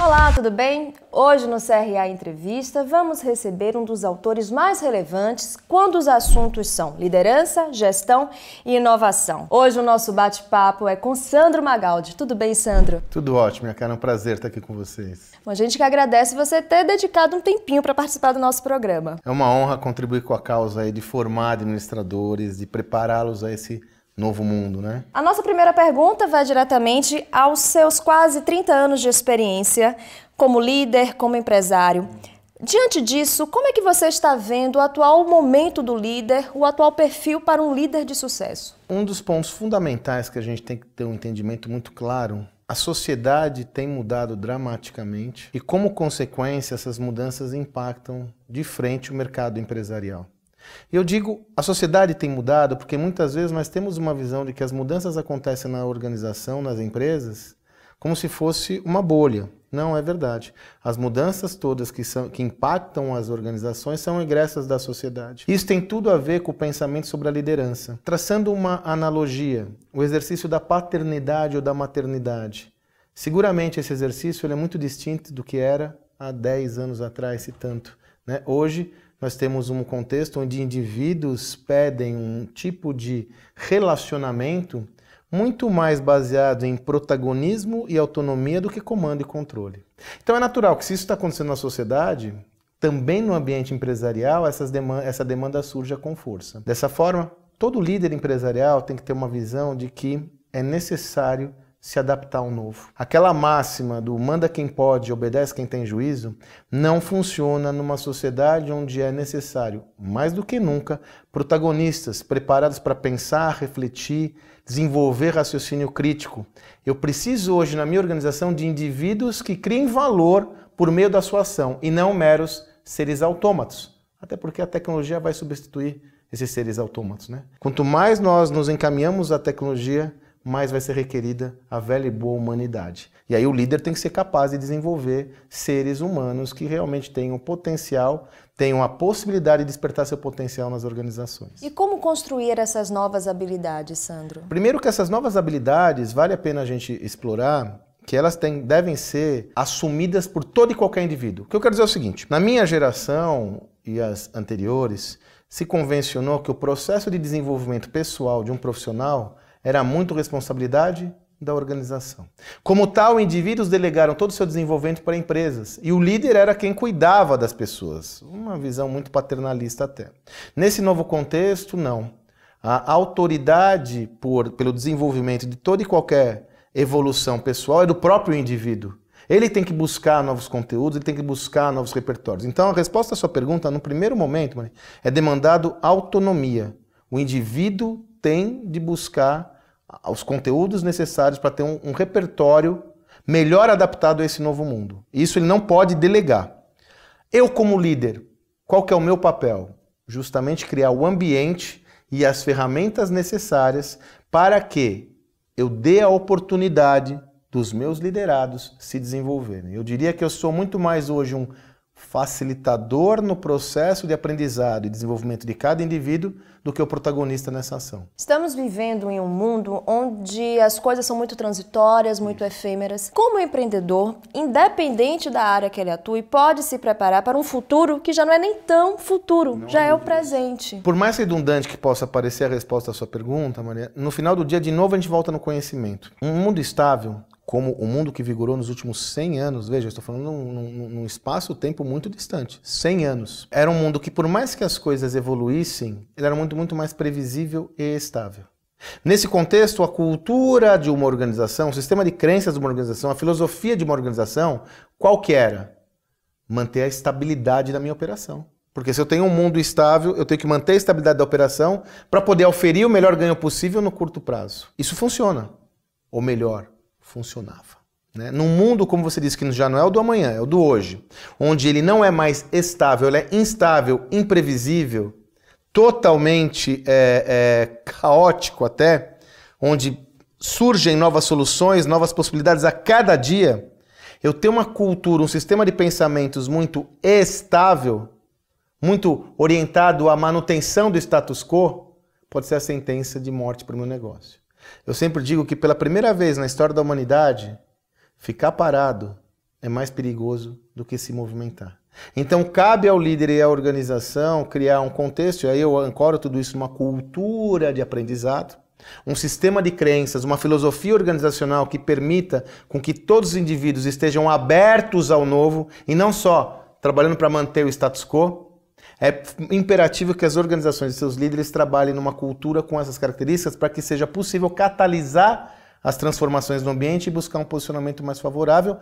Olá, tudo bem? Hoje no CRA Entrevista vamos receber um dos autores mais relevantes quando os assuntos são liderança, gestão e inovação. Hoje o nosso bate-papo é com Sandro Magaldi. Tudo bem, Sandro? Tudo ótimo, minha cara, é um prazer estar aqui com vocês. Bom, a gente que agradece você ter dedicado um tempinho para participar do nosso programa. É uma honra contribuir com a causa de formar administradores, de prepará-los a esse novo mundo, né? A nossa primeira pergunta vai diretamente aos seus quase 30 anos de experiência como líder, como empresário. Diante disso, como é que você está vendo o atual momento do líder, o atual perfil para um líder de sucesso? Um dos pontos fundamentais que a gente tem que ter um entendimento muito claro a sociedade tem mudado dramaticamente e, como consequência, essas mudanças impactam de frente o mercado empresarial eu digo, a sociedade tem mudado porque muitas vezes nós temos uma visão de que as mudanças acontecem na organização, nas empresas, como se fosse uma bolha. Não é verdade. As mudanças todas que, são, que impactam as organizações são egressas da sociedade. Isso tem tudo a ver com o pensamento sobre a liderança. Traçando uma analogia, o exercício da paternidade ou da maternidade. Seguramente esse exercício é muito distinto do que era há 10 anos atrás, se tanto. Né? Hoje, nós temos um contexto onde indivíduos pedem um tipo de relacionamento muito mais baseado em protagonismo e autonomia do que comando e controle. Então é natural que se isso está acontecendo na sociedade, também no ambiente empresarial, essas demanda, essa demanda surja com força. Dessa forma, todo líder empresarial tem que ter uma visão de que é necessário se adaptar ao novo. Aquela máxima do manda quem pode, obedece quem tem juízo, não funciona numa sociedade onde é necessário, mais do que nunca, protagonistas preparados para pensar, refletir, desenvolver raciocínio crítico. Eu preciso hoje na minha organização de indivíduos que criem valor por meio da sua ação e não meros seres autômatos. Até porque a tecnologia vai substituir esses seres autômatos, né? Quanto mais nós nos encaminhamos à tecnologia, mais vai ser requerida a velha e boa humanidade. E aí o líder tem que ser capaz de desenvolver seres humanos que realmente tenham potencial, tenham a possibilidade de despertar seu potencial nas organizações. E como construir essas novas habilidades, Sandro? Primeiro que essas novas habilidades vale a pena a gente explorar que elas têm, devem ser assumidas por todo e qualquer indivíduo. O que eu quero dizer é o seguinte: na minha geração e as anteriores, se convencionou que o processo de desenvolvimento pessoal de um profissional era muito responsabilidade da organização. Como tal, indivíduos delegaram todo o seu desenvolvimento para empresas e o líder era quem cuidava das pessoas. Uma visão muito paternalista até. Nesse novo contexto, não. A autoridade por, pelo desenvolvimento de toda e qualquer evolução pessoal é do próprio indivíduo. Ele tem que buscar novos conteúdos, ele tem que buscar novos repertórios. Então, a resposta à sua pergunta, no primeiro momento, é demandado autonomia. O indivíduo tem de buscar os conteúdos necessários para ter um, um repertório melhor adaptado a esse novo mundo. Isso ele não pode delegar. Eu, como líder, qual que é o meu papel? Justamente criar o ambiente e as ferramentas necessárias para que eu dê a oportunidade dos meus liderados se desenvolverem. Eu diria que eu sou muito mais hoje um facilitador no processo de aprendizado e desenvolvimento de cada indivíduo do que o protagonista nessa ação. Estamos vivendo em um mundo onde as coisas são muito transitórias, muito efêmeras. Como empreendedor, independente da área que ele atue, pode se preparar para um futuro que já não é nem tão futuro, não já é o presente. Por mais redundante que possa parecer a resposta à sua pergunta, Maria, no final do dia, de novo, a gente volta no conhecimento. Um mundo estável como o mundo que vigorou nos últimos 100 anos, veja, eu estou falando num, num, num espaço-tempo muito distante, 100 anos. Era um mundo que, por mais que as coisas evoluíssem, ele era muito, muito mais previsível e estável. Nesse contexto, a cultura de uma organização, o sistema de crenças de uma organização, a filosofia de uma organização, qual que era? Manter a estabilidade da minha operação. Porque se eu tenho um mundo estável, eu tenho que manter a estabilidade da operação para poder oferir o melhor ganho possível no curto prazo. Isso funciona. Ou melhor, funcionava. Né? Num mundo, como você disse, que já não é o do amanhã, é o do hoje, onde ele não é mais estável, ele é instável, imprevisível, totalmente é, é, caótico até, onde surgem novas soluções, novas possibilidades a cada dia, eu tenho uma cultura, um sistema de pensamentos muito estável, muito orientado à manutenção do status quo, pode ser a sentença de morte para o meu negócio. Eu sempre digo que pela primeira vez na história da humanidade, ficar parado é mais perigoso do que se movimentar. Então cabe ao líder e à organização criar um contexto, e aí eu ancoro tudo isso numa cultura de aprendizado, um sistema de crenças, uma filosofia organizacional que permita com que todos os indivíduos estejam abertos ao novo e não só trabalhando para manter o status quo, é imperativo que as organizações e seus líderes trabalhem numa cultura com essas características para que seja possível catalisar as transformações no ambiente e buscar um posicionamento mais favorável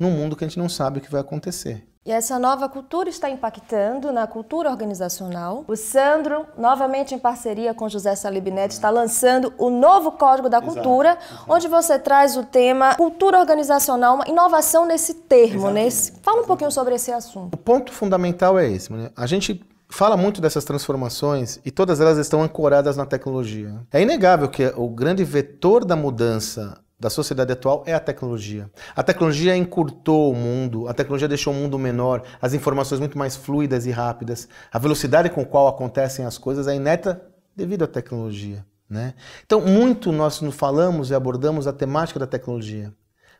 num mundo que a gente não sabe o que vai acontecer. E essa nova cultura está impactando na cultura organizacional. O Sandro, novamente em parceria com José Salibnet, está lançando o novo Código da Cultura, onde você traz o tema cultura organizacional, uma inovação nesse termo. Nesse... Né? Fala um pouquinho sobre esse assunto. O ponto fundamental é esse. Né? A gente fala muito dessas transformações e todas elas estão ancoradas na tecnologia. É inegável que o grande vetor da mudança da sociedade atual é a tecnologia. A tecnologia encurtou o mundo, a tecnologia deixou o mundo menor, as informações muito mais fluidas e rápidas. A velocidade com a qual acontecem as coisas é ineta devido à tecnologia. Né? Então, muito nós nos falamos e abordamos a temática da tecnologia,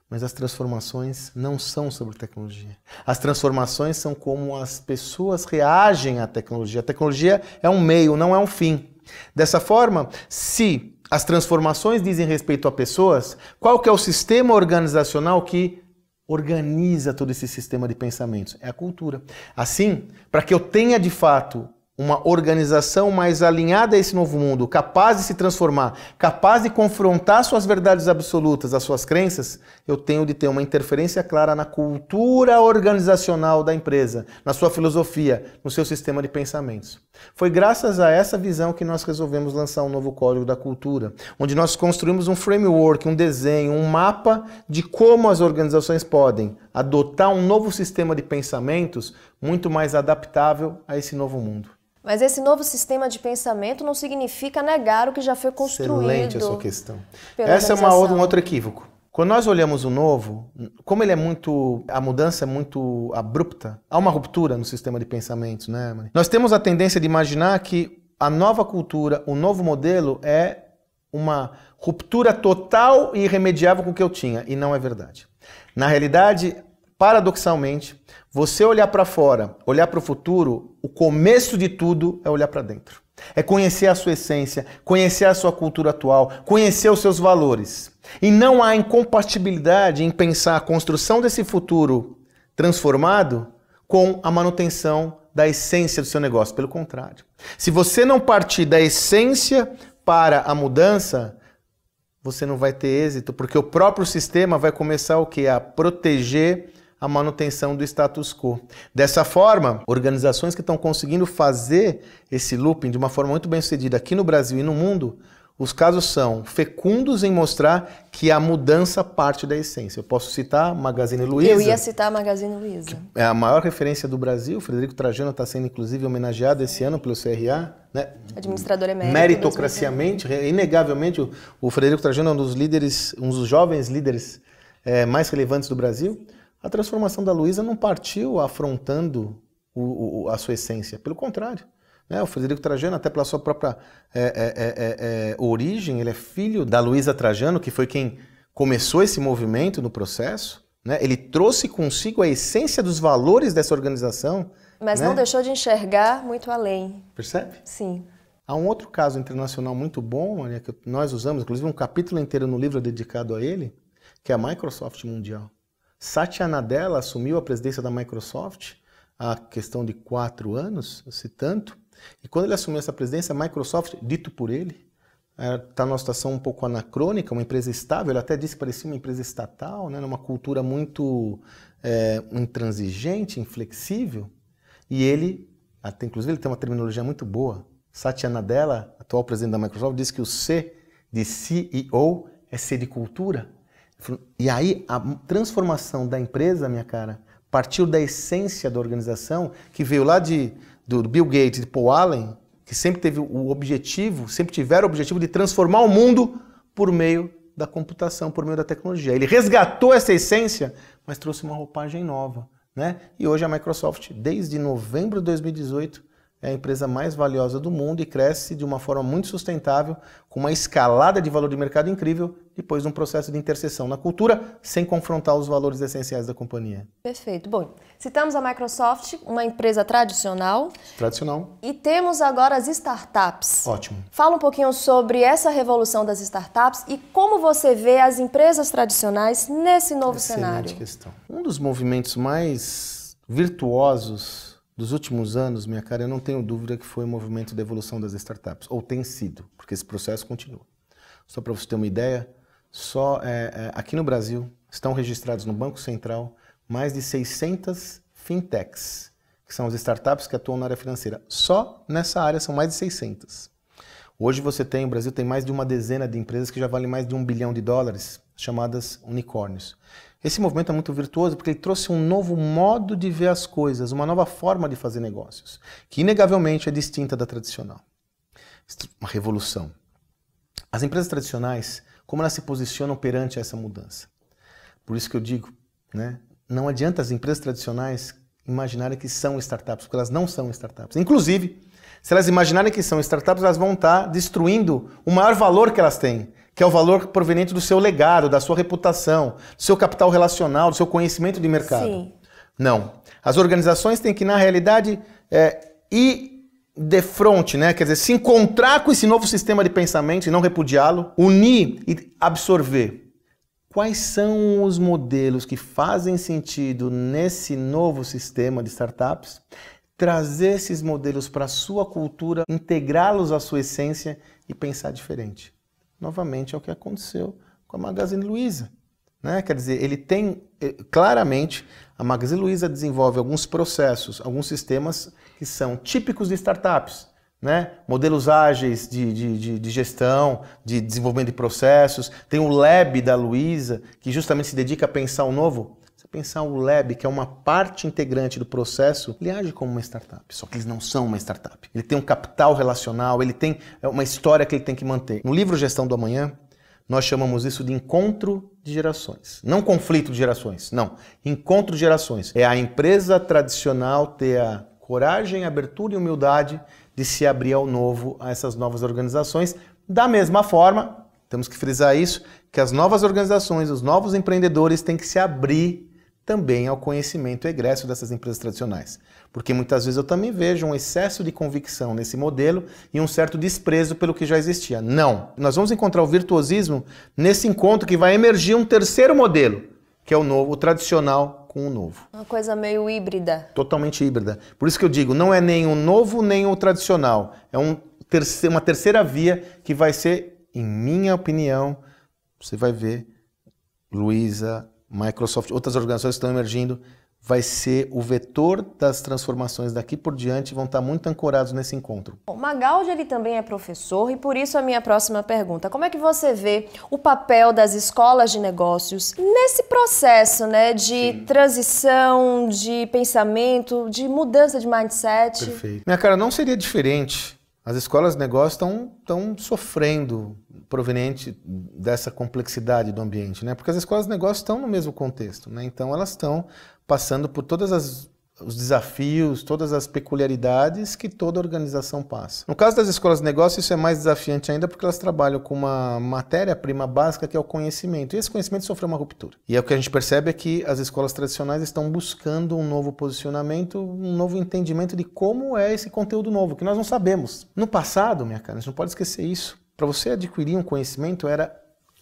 mas as transformações não são sobre tecnologia. As transformações são como as pessoas reagem à tecnologia. A tecnologia é um meio, não é um fim. Dessa forma, se as transformações dizem respeito a pessoas, qual que é o sistema organizacional que organiza todo esse sistema de pensamentos? É a cultura. Assim, para que eu tenha de fato uma organização mais alinhada a esse novo mundo, capaz de se transformar, capaz de confrontar suas verdades absolutas, as suas crenças, eu tenho de ter uma interferência clara na cultura organizacional da empresa, na sua filosofia, no seu sistema de pensamentos. Foi graças a essa visão que nós resolvemos lançar um novo código da cultura, onde nós construímos um framework, um desenho, um mapa de como as organizações podem adotar um novo sistema de pensamentos muito mais adaptável a esse novo mundo. Mas esse novo sistema de pensamento não significa negar o que já foi construído. Excelente a sua questão. Essa é uma, outra, um outro equívoco. Quando nós olhamos o novo, como ele é muito. a mudança é muito abrupta, há uma ruptura no sistema de pensamentos, né, Maria? Nós temos a tendência de imaginar que a nova cultura, o novo modelo é uma ruptura total e irremediável com o que eu tinha, e não é verdade. Na realidade, paradoxalmente, você olhar para fora, olhar para o futuro, o começo de tudo é olhar para dentro. É conhecer a sua essência, conhecer a sua cultura atual, conhecer os seus valores. E não há incompatibilidade em pensar a construção desse futuro transformado com a manutenção da essência do seu negócio. Pelo contrário, se você não partir da essência para a mudança, você não vai ter êxito, porque o próprio sistema vai começar o que a proteger a manutenção do status quo. Dessa forma, organizações que estão conseguindo fazer esse looping de uma forma muito bem sucedida aqui no Brasil e no mundo, os casos são fecundos em mostrar que a mudança parte da essência. Eu posso citar Magazine Luiza. Eu ia citar Magazine Luiza. É a maior referência do Brasil. O Frederico Trajano está sendo, inclusive, homenageado esse ano pelo CRA. Né? Administrador emérito. Meritocraciamente, inegavelmente, o, o Frederico Trajano é um dos líderes, um dos jovens líderes é, mais relevantes do Brasil. Sim. A transformação da Luísa não partiu afrontando o, o, a sua essência, pelo contrário. Né? O Frederico Trajano, até pela sua própria é é, é, é, é, origem, ele é filho da Luísa Trajano, que foi quem começou esse movimento no processo. Né? Ele trouxe consigo a essência dos valores dessa organização. Mas né? não deixou de enxergar muito além. Percebe? Sim. Há um outro caso internacional muito bom, que nós usamos, inclusive um capítulo inteiro no livro dedicado a ele, que é a Microsoft Mundial. Satya Nadella assumiu a presidência da Microsoft há questão de quatro anos, se tanto. E quando ele assumiu essa presidência, a Microsoft, dito por ele, está é, numa situação um pouco anacrônica, uma empresa estável, ele até disse que parecia uma empresa estatal, né, numa cultura muito é, intransigente, inflexível, e ele, até, inclusive ele tem uma terminologia muito boa, Satya Nadella, atual presidente da Microsoft, disse que o C de CEO é C de cultura, e aí a transformação da empresa, minha cara, partiu da essência da organização que veio lá de do Bill Gates, de Paul Allen, que sempre teve o objetivo, sempre tiveram o objetivo de transformar o mundo por meio da computação, por meio da tecnologia. Ele resgatou essa essência, mas trouxe uma roupagem nova, né? E hoje a Microsoft, desde novembro de 2018, é a empresa mais valiosa do mundo e cresce de uma forma muito sustentável, com uma escalada de valor de mercado incrível, depois de um processo de interseção na cultura, sem confrontar os valores essenciais da companhia. Perfeito. Bom, citamos a Microsoft, uma empresa tradicional. Tradicional. E temos agora as startups. Ótimo. Fala um pouquinho sobre essa revolução das startups e como você vê as empresas tradicionais nesse novo Excelente cenário. Questão. Um dos movimentos mais virtuosos dos últimos anos, minha cara, eu não tenho dúvida que foi o movimento da evolução das startups, ou tem sido, porque esse processo continua. Só para você ter uma ideia, só é, é, aqui no Brasil estão registrados no Banco Central mais de 600 fintechs, que são as startups que atuam na área financeira. Só nessa área são mais de 600. Hoje você tem, o Brasil tem mais de uma dezena de empresas que já valem mais de um bilhão de dólares, chamadas unicórnios. Esse movimento é muito virtuoso porque ele trouxe um novo modo de ver as coisas, uma nova forma de fazer negócios, que inegavelmente é distinta da tradicional. Uma revolução. As empresas tradicionais, como elas se posicionam perante essa mudança? Por isso que eu digo, né? não adianta as empresas tradicionais imaginarem que são startups, porque elas não são startups. Inclusive, se elas imaginarem que são startups, elas vão estar destruindo o maior valor que elas têm, que é o valor proveniente do seu legado, da sua reputação, do seu capital relacional, do seu conhecimento de mercado. Sim. Não. As organizações têm que, na realidade, é, ir de frente, né? quer dizer, se encontrar com esse novo sistema de pensamento e não repudiá-lo, unir e absorver. Quais são os modelos que fazem sentido nesse novo sistema de startups? Trazer esses modelos para a sua cultura, integrá-los à sua essência e pensar diferente novamente ao é que aconteceu com a Magazine Luiza. Né? Quer dizer, ele tem eh, claramente a Magazine Luiza desenvolve alguns processos, alguns sistemas que são típicos de startups né? modelos ágeis de, de, de, de, gestão, de desenvolvimento de processos. Tem o Lab da Luísa que justamente se dedica a pensar o novo. Se pensar o Lab, que é uma parte integrante do processo, ele age como uma startup, só que eles não são uma startup. Ele tem um capital relacional, ele tem é uma história que ele tem que manter. No livro Gestão do Amanhã, nós chamamos isso de encontro de gerações. Não conflito de gerações, não. Encontro de gerações. É a empresa tradicional ter a coragem, abertura e humildade de se abrir ao novo, a essas novas organizações. Da mesma forma, temos que frisar isso, que as novas organizações, os novos empreendedores têm que se abrir também ao conhecimento egresso dessas empresas tradicionais. Porque muitas vezes eu também vejo um excesso de convicção nesse modelo e um certo desprezo pelo que já existia. Não! Nós vamos encontrar o virtuosismo nesse encontro que vai emergir um terceiro modelo, que é o novo, o tradicional com o novo. Uma coisa meio híbrida. Totalmente híbrida. Por isso que eu digo, não é nem o novo nem o tradicional. É um terce uma terceira via que vai ser, em minha opinião, você vai ver Luiza, Microsoft, outras organizações que estão emergindo vai ser o vetor das transformações daqui por diante, vão estar muito ancorados nesse encontro. Bom, Magaldi ele também é professor e por isso a minha próxima pergunta. Como é que você vê o papel das escolas de negócios nesse processo, né, de Sim. transição, de pensamento, de mudança de mindset? Perfeito. Minha cara, não seria diferente. As escolas de negócios estão estão sofrendo proveniente dessa complexidade do ambiente, né? Porque as escolas de negócios estão no mesmo contexto, né? Então elas estão passando por todas as os desafios, todas as peculiaridades que toda organização passa. No caso das escolas de negócio, isso é mais desafiante ainda porque elas trabalham com uma matéria-prima básica que é o conhecimento. E esse conhecimento sofreu uma ruptura. E é o que a gente percebe é que as escolas tradicionais estão buscando um novo posicionamento, um novo entendimento de como é esse conteúdo novo, que nós não sabemos. No passado, minha cara, a gente não pode esquecer isso. Para você adquirir um conhecimento era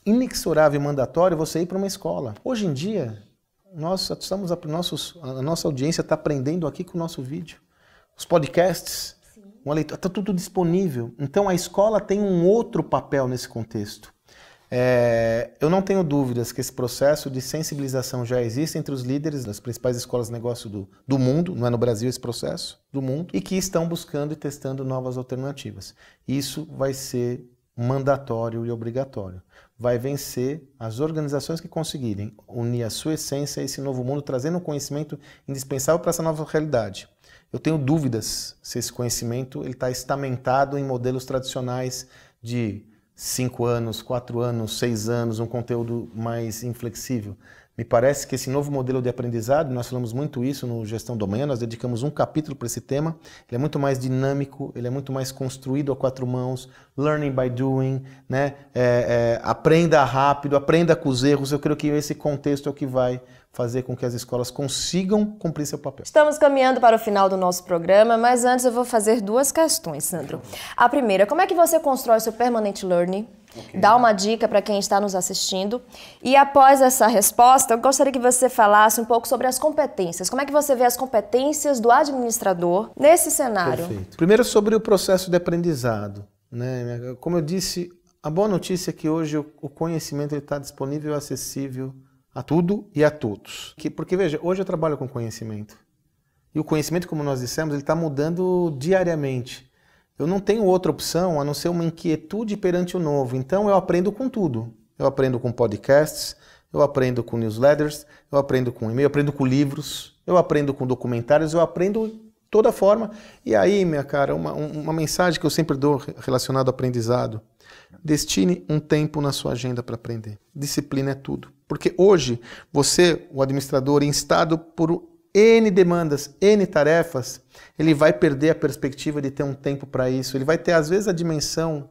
inexorável e mandatório você ir para uma escola. Hoje em dia, nós estamos, nossos, a nossa audiência está aprendendo aqui com o nosso vídeo. Os podcasts, uma leitura, está tudo disponível. Então a escola tem um outro papel nesse contexto. É, eu não tenho dúvidas que esse processo de sensibilização já existe entre os líderes das principais escolas de negócio do, do mundo, não é no Brasil esse processo, do mundo, e que estão buscando e testando novas alternativas. Isso vai ser mandatório e obrigatório. Vai vencer as organizações que conseguirem unir a sua essência a esse novo mundo, trazendo um conhecimento indispensável para essa nova realidade. Eu tenho dúvidas se esse conhecimento está estamentado em modelos tradicionais de cinco anos, quatro anos, seis anos, um conteúdo mais inflexível. Me parece que esse novo modelo de aprendizado, nós falamos muito isso no Gestão do Amanhã, nós dedicamos um capítulo para esse tema, ele é muito mais dinâmico, ele é muito mais construído a quatro mãos, learning by doing, né? É, é, aprenda rápido, aprenda com os erros, eu creio que esse contexto é o que vai fazer com que as escolas consigam cumprir seu papel. Estamos caminhando para o final do nosso programa, mas antes eu vou fazer duas questões, Sandro. A primeira, como é que você constrói seu permanent learning? Okay. Dá uma dica para quem está nos assistindo. E após essa resposta, eu gostaria que você falasse um pouco sobre as competências. Como é que você vê as competências do administrador nesse cenário? Perfeito. Primeiro, sobre o processo de aprendizado. Né? Como eu disse, a boa notícia é que hoje o conhecimento está disponível e acessível a tudo e a todos. Porque, veja, hoje eu trabalho com conhecimento. E o conhecimento, como nós dissemos, ele está mudando diariamente. Eu não tenho outra opção a não ser uma inquietude perante o novo. Então eu aprendo com tudo. Eu aprendo com podcasts, eu aprendo com newsletters, eu aprendo com e-mail, eu aprendo com livros, eu aprendo com documentários, eu aprendo toda forma. E aí, minha cara, uma, uma mensagem que eu sempre dou relacionada ao aprendizado. Destine um tempo na sua agenda para aprender. Disciplina é tudo. Porque hoje, você, o administrador, instado por N demandas, N tarefas, ele vai perder a perspectiva de ter um tempo para isso. Ele vai ter, às vezes, a dimensão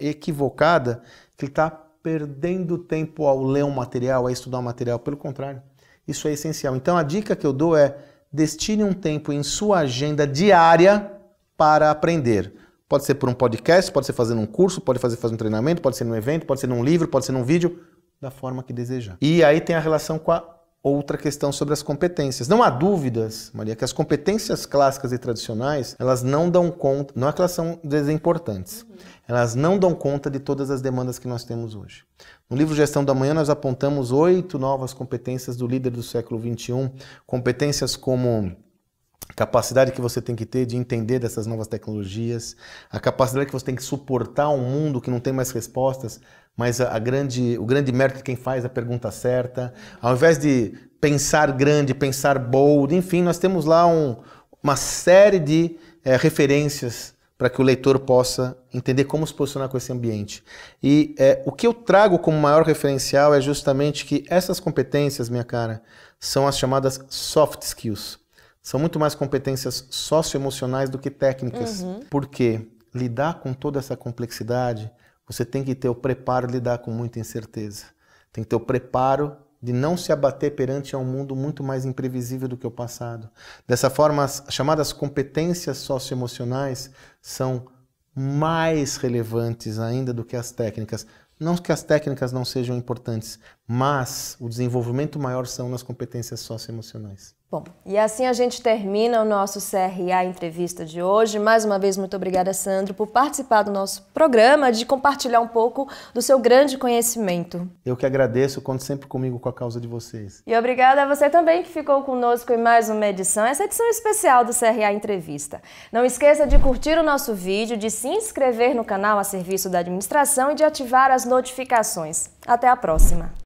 equivocada que ele está perdendo tempo ao ler um material, a estudar um material. Pelo contrário, isso é essencial. Então, a dica que eu dou é destine um tempo em sua agenda diária para aprender. Pode ser por um podcast, pode ser fazendo um curso, pode fazer, fazer um treinamento, pode ser num evento, pode ser num livro, pode ser num vídeo, da forma que desejar. E aí tem a relação com a outra questão sobre as competências. Não há dúvidas, Maria, que as competências clássicas e tradicionais, elas não dão conta, não é que elas são desimportantes, uhum. elas não dão conta de todas as demandas que nós temos hoje. No livro Gestão da Manhã, nós apontamos oito novas competências do líder do século XXI, competências como capacidade que você tem que ter de entender dessas novas tecnologias, a capacidade que você tem que suportar um mundo que não tem mais respostas, mas a, a grande, o grande mérito de quem faz a pergunta certa, ao invés de pensar grande, pensar bold, enfim, nós temos lá um, uma série de é, referências para que o leitor possa entender como se posicionar com esse ambiente. E é, o que eu trago como maior referencial é justamente que essas competências, minha cara, são as chamadas soft skills. São muito mais competências socioemocionais do que técnicas. Uhum. Porque lidar com toda essa complexidade, você tem que ter o preparo de lidar com muita incerteza. Tem que ter o preparo de não se abater perante a um mundo muito mais imprevisível do que o passado. Dessa forma, as chamadas competências socioemocionais são mais relevantes ainda do que as técnicas. Não que as técnicas não sejam importantes, mas o desenvolvimento maior são nas competências socioemocionais. Bom, e assim a gente termina o nosso CRA Entrevista de hoje. Mais uma vez, muito obrigada, Sandro, por participar do nosso programa, de compartilhar um pouco do seu grande conhecimento. Eu que agradeço, conto sempre comigo com a causa de vocês. E obrigada a você também que ficou conosco em mais uma edição, essa edição especial do CRA Entrevista. Não esqueça de curtir o nosso vídeo, de se inscrever no canal a serviço da administração e de ativar as notificações. Até a próxima!